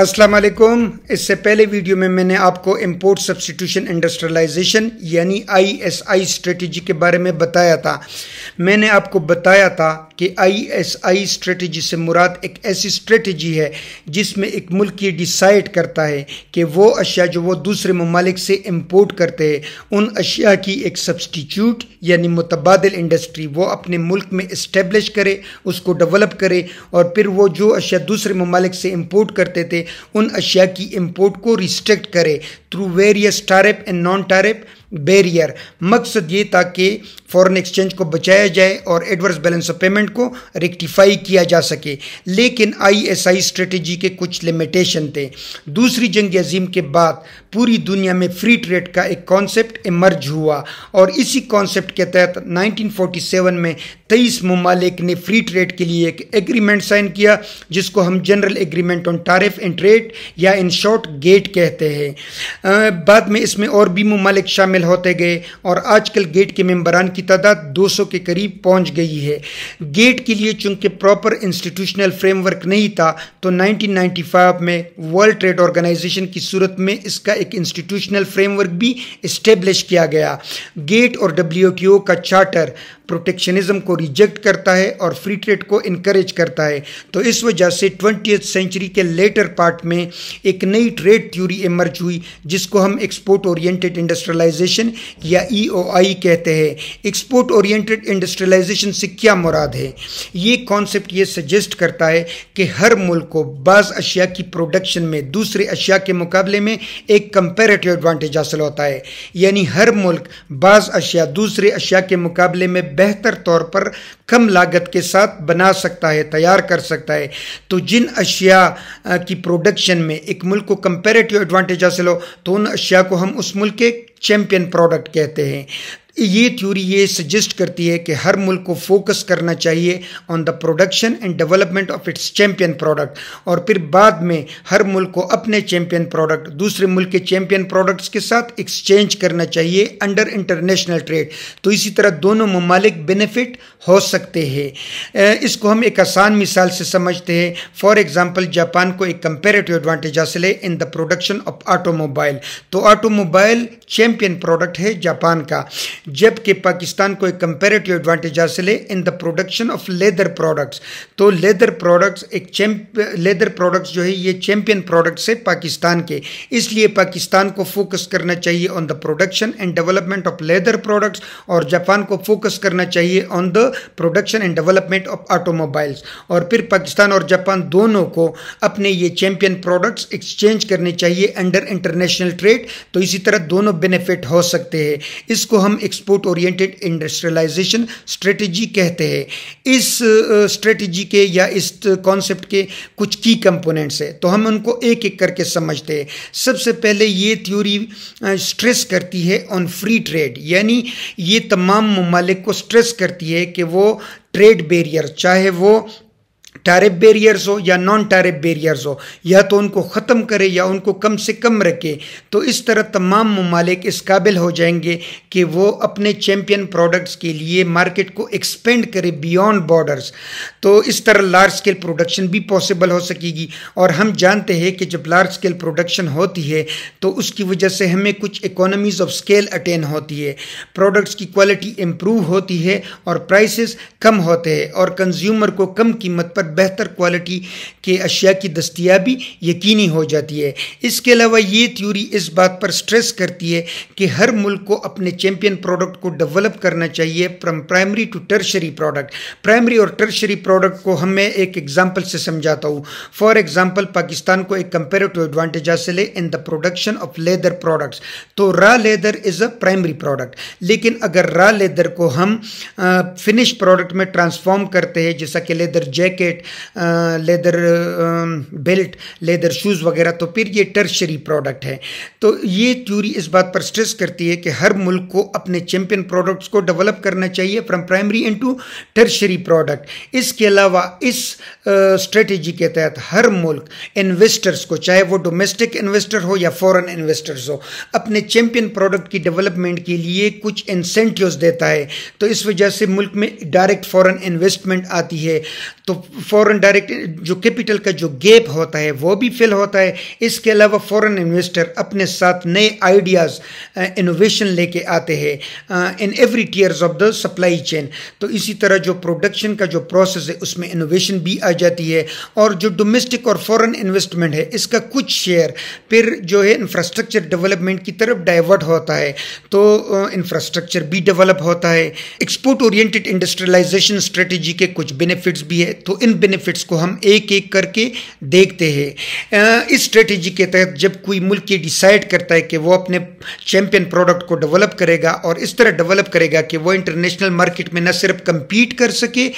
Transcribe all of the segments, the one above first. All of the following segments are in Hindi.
अस्सलाम वालेकुम इससे पहले वीडियो में मैंने आपको इंपोर्ट सब्सटीट्यूशन इंडस्ट्रियलाइजेशन यानी आईएसआई स्ट्रेटजी के बारे में बताया था मैंने आपको बताया था कि आईएसआई स्ट्रेटजी से मुराद एक ऐसी स्ट्रेटजी है जिसमें एक मुल्क ये डिसाइड करता है कि वो अशिया जो वो दूसरे ममालिक से इम्पोर्ट करते हैं उन अशिया की एक सब्सटीट्यूट यानी मुतबादल इंडस्ट्री वो अपने मुल्क में इस्टेब्लिश करे उसको डेवलप करे और फिर वो जो अशिया दूसरे ममालिक से इम्पोर्ट करते थे उन अशिया की इम्पोर्ट को रिस्ट्रिक्ट करे through various tariff and non tariff barrier मकसद ये था कि फ़ॉरन एक्सचेंज को बचाया जाए और एडवर्स बैलेंस ऑफ पेमेंट को रेक्टिफाई किया जा सके लेकिन आईएसआई स्ट्रेटजी के कुछ लिमिटेशन थे दूसरी जंग अजीम के बाद पूरी दुनिया में फ्री ट्रेड का एक कॉन्सेप्ट इमर्ज हुआ और इसी कॉन्सेप्ट के तहत 1947 में तेईस ममालिक ने फ्री ट्रेड के लिए एक एग्रीमेंट साइन किया जिसको हम general agreement on tariff and trade या इन शॉर्ट गेट कहते हैं बाद में इसमें और भी ममालिक शामिल शामिल होते गए और आजकल गेट के मेम्बरान की तादाद 200 के करीब पहुंच गई है गेट के लिए चूंकि प्रॉपर इंस्टीट्यूशनल फ्रेमवर्क नहीं था तो 1995 में वर्ल्ड ट्रेड ऑर्गेनाइजेशन की सूरत में इसका एक इंस्टीट्यूशनल फ्रेमवर्क भी इस्टेब्लिश किया गया गेट और डब्ल्यू का चार्टर प्रोटेक्शनिज्म को रिजेक्ट करता है और फ्री ट्रेड को इनक्रेज करता है तो इस वजह से ट्वेंटी सेंचुरी के लेटर पार्ट में एक नई ट्रेड थ्योरी इमर्ज हुई जिसको हम एक्सपोर्ट ओरिएंटेड इंडस्ट्रियलाइजेशन या ई e कहते हैं एक्सपोर्ट ओरिएंटेड इंडस्ट्रियलाइजेशन से क्या मुराद है ये कॉन्सेप्ट ये सजेस्ट करता है कि हर मुल्क को बाज़ अशिया की प्रोडक्शन में दूसरे अशिया के मुकाबले में एक कंपेरेटिव एडवांटेज हासिल होता है यानी हर मुल्क बाज़ अशिया दूसरे अशिया के मुकाबले में बेहतर तौर पर कम लागत के साथ बना सकता है तैयार कर सकता है तो जिन अशिया की प्रोडक्शन में एक मुल्क को कंपेरेटिव एडवांटेज हासिल हो तो उन अशिया को हम उस मुल्क के चैम्पियन प्रोडक्ट कहते हैं ये थ्योरी ये सजेस्ट करती है कि हर मुल्क को फोकस करना चाहिए on the production and development of its champion product और फिर बाद में हर मुल्क को अपने चैम्पियन प्रोडक्ट दूसरे मुल्क के चैम्पियन प्रोडक्ट्स के साथ एक्सचेंज करना चाहिए अंडर इंटरनेशनल ट्रेड तो इसी तरह दोनों ममालिक बेनिफिट हो सकते हैं इसको हम एक आसान मिसाल से समझते हैं फॉर एग्जाम्पल जापान को एक कंपेरेटिव एडवांटेज हासिल है in the production of automobile तो ऑटोमोबाइल चैम्पियन प्रोडक्ट है जापान का जबकि पाकिस्तान को एक कंपेरेटिव एडवांटेज हासिल है in the production of leather products तो लेदर प्रोडक्ट्स एक लेदर प्रोडक्ट्स जो है ये चैम्पियन प्रोडक्ट्स है पाकिस्तान के इसलिए पाकिस्तान को फोकस करना चाहिए on the production and development of leather products और जापान को फोकस करना चाहिए on the production and development of automobiles और फिर पाकिस्तान और जापान दोनों को अपने ये चैम्पियन प्रोडक्ट्स एक्सचेंज करने चाहिए अंडर इंटरनेशनल ट्रेड तो इसी तरह दोनों बेनिफिट हो सकते हैं इसको हम एक्सपोर्ट ओरिएंटेड इंडस्ट्रियलाइजेशन स्ट्रेटजी कहते हैं इस स्ट्रेटजी के या इस कॉन्सेप्ट के कुछ की कंपोनेंट्स है तो हम उनको एक एक करके समझते हैं सबसे पहले ये थ्योरी स्ट्रेस करती है ऑन फ्री ट्रेड यानी ये तमाम ममालिक को स्ट्रेस करती है कि वो ट्रेड बैरियर चाहे वो टैरिफ बैरियर्स हो या नॉन टैरिफ बैरियर्स हो या तो उनको ख़त्म करे या उनको कम से कम रखे तो इस तरह तमाम ममालिक इस काबिल हो जाएंगे कि वो अपने चैम्पियन प्रोडक्ट्स के लिए मार्केट को एक्सपेंड करे बियॉन्ड बॉर्डर्स तो इस तरह लार्ज स्केल प्रोडक्शन भी पॉसिबल हो सकेगी और हम जानते हैं कि जब लार्ज स्केल प्रोडक्शन होती है तो उसकी वजह से हमें कुछ इकोनॉमीज़ ऑफ स्केल अटेन होती है प्रोडक्ट्स की क्वालिटी इम्प्रूव होती है और प्राइसेस कम होते हैं और कंज्यूमर को कम कीमत पर बेहतर क्वालिटी के अशिया की दस्तियाबी यकीनी हो जाती है इसके अलावा ये थ्योरी इस बात पर स्ट्रेस करती है कि हर मुल्क को अपने चैम्पियन प्रोडक्ट को डेवलप करना चाहिए from primary to tertiary product primary और टर्शरी प्रोडक्ट को हमें एक एग्जाम्पल से समझाता हूँ फॉर एग्जाम्पल पाकिस्तान को एक कंपेरेटिव एडवांटेज हासिल है in the production of leather products तो raw leather is a primary product लेकिन अगर रा लेदर को हम फिनिश प्रोडक्ट में ट्रांसफॉर्म करते हैं जैसा कि leather jacket jacket leather belt leather shoes वगैरह तो फिर ये टर्शरी प्रोडक्ट है तो ये थ्यूरी इस बात पर स्ट्रेस करती है कि हर मुल्क को अपने चैम्पियन प्रोडक्ट्स को डेवलप करना चाहिए from primary into tertiary product इसके अलावा इस स्ट्रेटजी के तहत हर मुल्क इन्वेस्टर्स को चाहे वो डोमेस्टिक इन्वेस्टर हो या फॉरन इन्वेस्टर्स हो अपने चैम्पियन प्रोडक्ट की डेवलपमेंट के लिए कुछ इंसेंटिव देता है तो इस वजह से मुल्क में डायरेक्ट फॉरन इन्वेस्टमेंट आती है तो फॉरेन डायरेक्ट जो कैपिटल का जो गैप होता है वो भी फिल होता है इसके अलावा फॉरेन इन्वेस्टर अपने साथ नए आइडियाज़ इनोवेशन लेके आते हैं in every tiers of the supply chain तो इसी तरह जो प्रोडक्शन का जो प्रोसेस है उसमें इनोवेशन भी आ जाती है और जो डोमेस्टिक और फॉरन इन्वेस्टमेंट है इसका कुछ शेयर फिर जो है इंफ्रास्ट्रक्चर डेवलपमेंट की तरफ डाइवर्ट होता है तो इंफ्रास्ट्रक्चर भी डेवलप होता है एक्सपोर्ट ओरिएंटेड इंडस्ट्रियलाइजेशन स्ट्रेटेजी के कुछ बेनिफिट्स भी है तो इन बेनिफिट्स को हम एक एक करके देखते हैं इस स्ट्रेटेजी के तहत जब कोई मुल्क ये डिसाइड करता है कि वो अपने चैंपियन प्रोडक्ट को डेवलप करेगा और इस तरह डेवलप करेगा कि वो इंटरनेशनल मार्केट में न सिर्फ कंपीट कर सके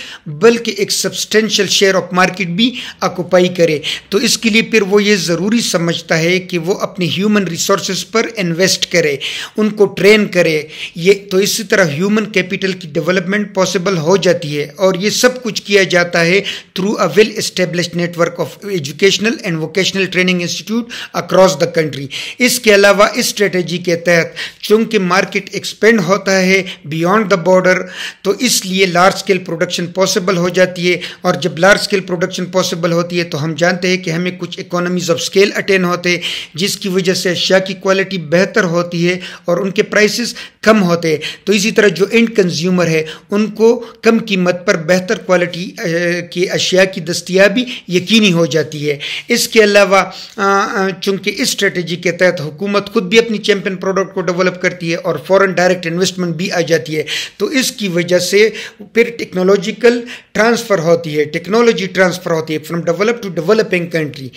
बल्कि एक सब्सटेंशियल शेयर ऑफ मार्केट भी ऑक्यूपाई करे तो इसके लिए फिर वो ये ज़रूरी समझता है कि वो अपने ह्यूमन रिसोर्स पर इन्वेस्ट करे उनको ट्रेन करे ये तो इसी तरह ह्यूमन कैपिटल की डेवलपमेंट पॉसिबल हो जाती है और ये सब कुछ किया जाता है through a well established network of educational and vocational training institute across the country इसके अलावा इस स्ट्रेटेजी के तहत चूंकि मार्केट एक्सपेंड होता है बियॉन्ड द बॉर्डर तो इसलिए लार्ज स्केल प्रोडक्शन पॉसिबल हो जाती है और जब लार्ज स्केल प्रोडक्शन पॉसिबल होती है तो हम जानते हैं कि हमें कुछ इकोनॉमीज ऑफ स्केल अटेन होते हैं जिसकी वजह से अशिया की क्वालिटी बेहतर होती है और उनके प्राइसेस कम होते हैं तो इसी तरह जो एंड कंज्यूमर है उनको कम कीमत पर बेहतर क्वालिटी की अशिया की दस्तियाबी यकीनी हो जाती है इसके अलावा चूंकि इस स्ट्रेटी के तहत हुकूमत खुद भी अपनी चैम्पियन प्रोडक्ट को डेवलप करती है और फॉरेन डायरेक्ट इन्वेस्टमेंट भी आ जाती है तो इसकी वजह से फिर टेक्नोलॉजिकल ट्रांसफ़र होती है टेक्नोलॉजी ट्रांसफ़र होती है from develop to developing country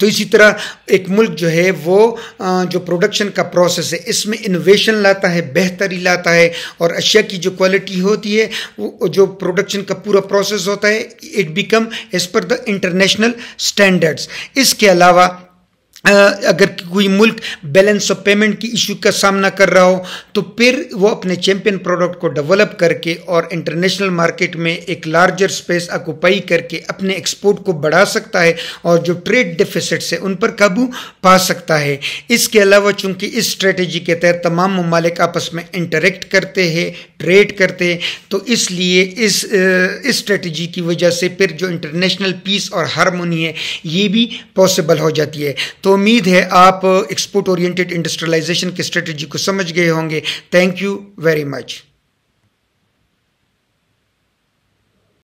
तो इसी तरह एक मुल्क जो है वो जो प्रोडक्शन का प्रोसेस है इसमें इनोवेशन लाता है बेहतरी लाता है और अशिया की जो क्वालिटी होती है वो जो प्रोडक्शन का पूरा प्रोसेस होता है it become as per the international standards इसके अलावा अगर कोई मुल्क बैलेंस ऑफ पेमेंट की इशू का सामना कर रहा हो तो फिर वो अपने चैम्पियन प्रोडक्ट को डेवलप करके और इंटरनेशनल मार्केट में एक लार्जर स्पेस ऑक्यूपाई करके अपने एक्सपोर्ट को बढ़ा सकता है और जो ट्रेड डिफिसिट्स है उन पर काबू पा सकता है इसके अलावा चूंकि इस स्ट्रेटजी के तहत तमाम ममालिक आपस में इंटरेक्ट करते हैं ट्रेड करते हैं तो इसलिए इस इस स्ट्रेटजी की वजह से फिर जो इंटरनेशनल पीस और हारमोनी है ये भी पॉसिबल हो जाती है तो उम्मीद है आप एक्सपोर्ट ओरिएंटेड इंडस्ट्रियलाइजेशन की स्ट्रेटजी को समझ गए होंगे थैंक यू वेरी मच